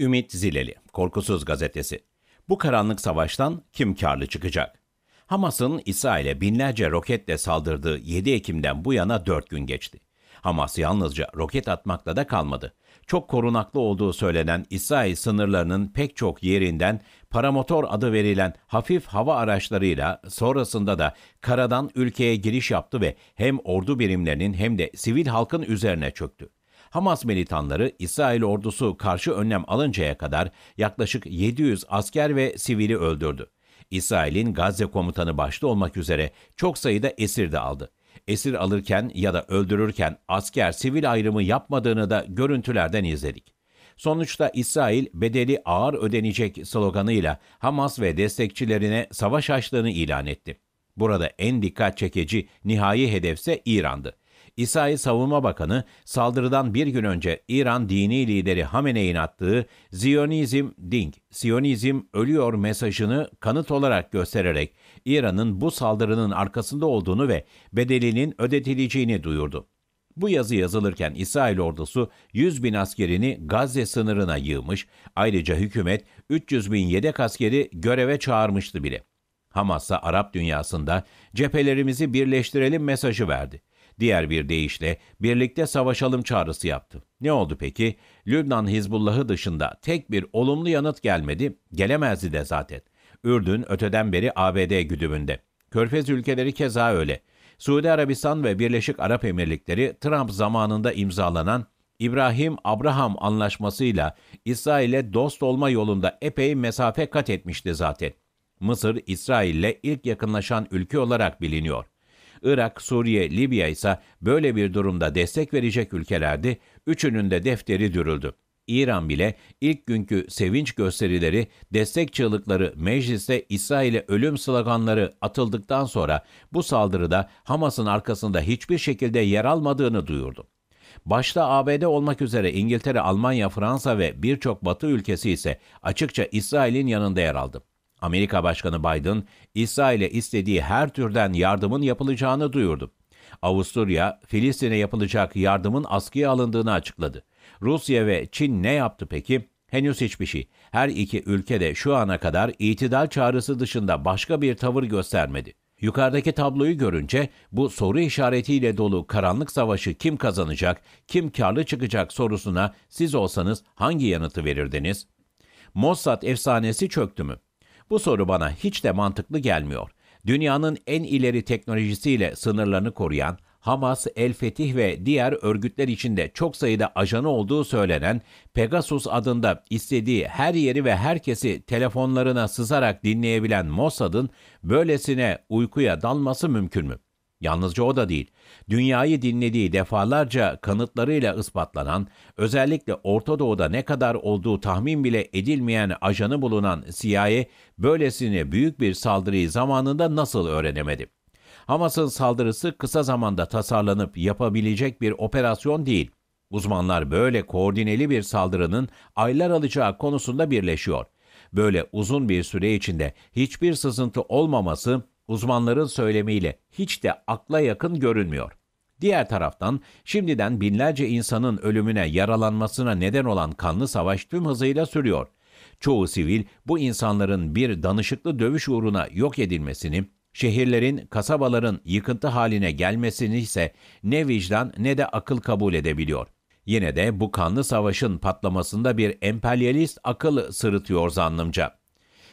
Ümit Zileli, Korkusuz Gazetesi. Bu karanlık savaştan kim karlı çıkacak? Hamas'ın İsrail'e binlerce roketle saldırdığı 7 Ekim'den bu yana 4 gün geçti. Hamas yalnızca roket atmakla da kalmadı. Çok korunaklı olduğu söylenen İsrail sınırlarının pek çok yerinden paramotor adı verilen hafif hava araçlarıyla sonrasında da karadan ülkeye giriş yaptı ve hem ordu birimlerinin hem de sivil halkın üzerine çöktü. Hamas militanları İsrail ordusu karşı önlem alıncaya kadar yaklaşık 700 asker ve sivili öldürdü. İsrail'in Gazze komutanı başta olmak üzere çok sayıda esir de aldı. Esir alırken ya da öldürürken asker sivil ayrımı yapmadığını da görüntülerden izledik. Sonuçta İsrail bedeli ağır ödenecek sloganıyla Hamas ve destekçilerine savaş açtığını ilan etti. Burada en dikkat çekici nihai hedefse İran'dı. İsrail Savunma Bakanı saldırıdan bir gün önce İran dini lideri Hamene'in attığı Ziyonizm Ding, Siyonizm ölüyor mesajını kanıt olarak göstererek İran'ın bu saldırının arkasında olduğunu ve bedelinin ödetileceğini duyurdu. Bu yazı yazılırken İsrail ordusu 100 bin askerini Gazze sınırına yığmış, ayrıca hükümet 300 bin yedek askeri göreve çağırmıştı bile. Hamas'a Arap dünyasında cephelerimizi birleştirelim mesajı verdi. Diğer bir deyişle birlikte savaşalım çağrısı yaptı. Ne oldu peki? Lübnan Hizbullah'ı dışında tek bir olumlu yanıt gelmedi, gelemezdi de zaten. Ürdün öteden beri ABD güdümünde. Körfez ülkeleri keza öyle. Suudi Arabistan ve Birleşik Arap Emirlikleri Trump zamanında imzalanan İbrahim Abraham anlaşmasıyla İsrail'e dost olma yolunda epey mesafe kat etmişti zaten. Mısır İsrail'le ilk yakınlaşan ülke olarak biliniyor. Irak, Suriye, Libya ise böyle bir durumda destek verecek ülkelerdi, üçünün de defteri dürüldü. İran bile ilk günkü sevinç gösterileri, destek çığlıkları mecliste İsrail'e ölüm sloganları atıldıktan sonra bu saldırıda Hamas'ın arkasında hiçbir şekilde yer almadığını duyurdu. Başta ABD olmak üzere İngiltere, Almanya, Fransa ve birçok Batı ülkesi ise açıkça İsrail'in yanında yer aldı. Amerika Başkanı Biden, İsrail'e istediği her türden yardımın yapılacağını duyurdu. Avusturya, Filistin'e yapılacak yardımın askıya alındığını açıkladı. Rusya ve Çin ne yaptı peki? Henüz hiçbir şey. Her iki ülke de şu ana kadar itidal çağrısı dışında başka bir tavır göstermedi. Yukarıdaki tabloyu görünce bu soru işaretiyle dolu karanlık savaşı kim kazanacak, kim karlı çıkacak sorusuna siz olsanız hangi yanıtı verirdiniz? Mossad efsanesi çöktü mü? Bu soru bana hiç de mantıklı gelmiyor. Dünyanın en ileri teknolojisiyle sınırlarını koruyan, Hamas, El Fetih ve diğer örgütler içinde çok sayıda ajanı olduğu söylenen Pegasus adında istediği her yeri ve herkesi telefonlarına sızarak dinleyebilen Mossad'ın böylesine uykuya dalması mümkün mü? Yalnızca o da değil. Dünyayı dinlediği defalarca kanıtlarıyla ispatlanan, özellikle Orta Doğu'da ne kadar olduğu tahmin bile edilmeyen ajanı bulunan CIA, böylesine büyük bir saldırıyı zamanında nasıl öğrenemedi? Hamas'ın saldırısı kısa zamanda tasarlanıp yapabilecek bir operasyon değil. Uzmanlar böyle koordineli bir saldırının aylar alacağı konusunda birleşiyor. Böyle uzun bir süre içinde hiçbir sızıntı olmaması uzmanların söylemiyle hiç de akla yakın görünmüyor. Diğer taraftan şimdiden binlerce insanın ölümüne, yaralanmasına neden olan kanlı savaş tüm hızıyla sürüyor. Çoğu sivil bu insanların bir danışıklı dövüş uğruna yok edilmesini, şehirlerin, kasabaların yıkıntı haline gelmesini ise ne vicdan ne de akıl kabul edebiliyor. Yine de bu kanlı savaşın patlamasında bir emperyalist akıl sırıtıyor zannımca.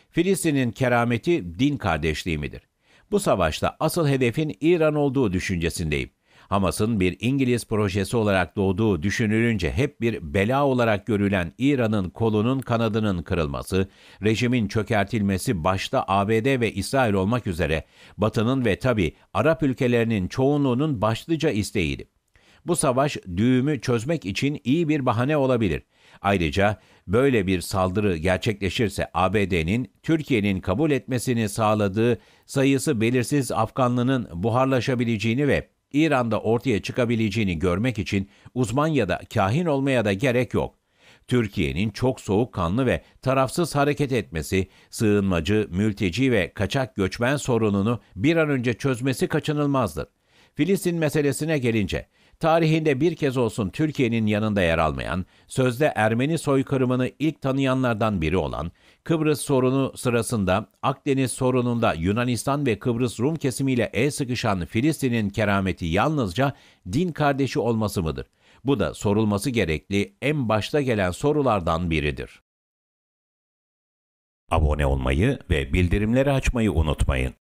Filistin'in kerameti din kardeşliği midir? Bu savaşta asıl hedefin İran olduğu düşüncesindeyim. Hamas'ın bir İngiliz projesi olarak doğduğu düşünülünce hep bir bela olarak görülen İran'ın kolunun kanadının kırılması, rejimin çökertilmesi başta ABD ve İsrail olmak üzere Batı'nın ve tabi Arap ülkelerinin çoğunluğunun başlıca isteğiydi. Bu savaş düğümü çözmek için iyi bir bahane olabilir. Ayrıca böyle bir saldırı gerçekleşirse ABD'nin Türkiye'nin kabul etmesini sağladığı sayısı belirsiz Afganlının buharlaşabileceğini ve İran'da ortaya çıkabileceğini görmek için uzman ya da kahin olmaya da gerek yok. Türkiye'nin çok soğukkanlı ve tarafsız hareket etmesi, sığınmacı, mülteci ve kaçak göçmen sorununu bir an önce çözmesi kaçınılmazdır. Filistin meselesine gelince Tarihinde bir kez olsun Türkiye'nin yanında yer almayan, sözde Ermeni soykırımını ilk tanıyanlardan biri olan, Kıbrıs sorunu sırasında Akdeniz sorununda Yunanistan ve Kıbrıs Rum kesimiyle el sıkışan Filistin'in kerameti yalnızca din kardeşi olması mıdır? Bu da sorulması gerekli en başta gelen sorulardan biridir. Abone olmayı ve bildirimleri açmayı unutmayın.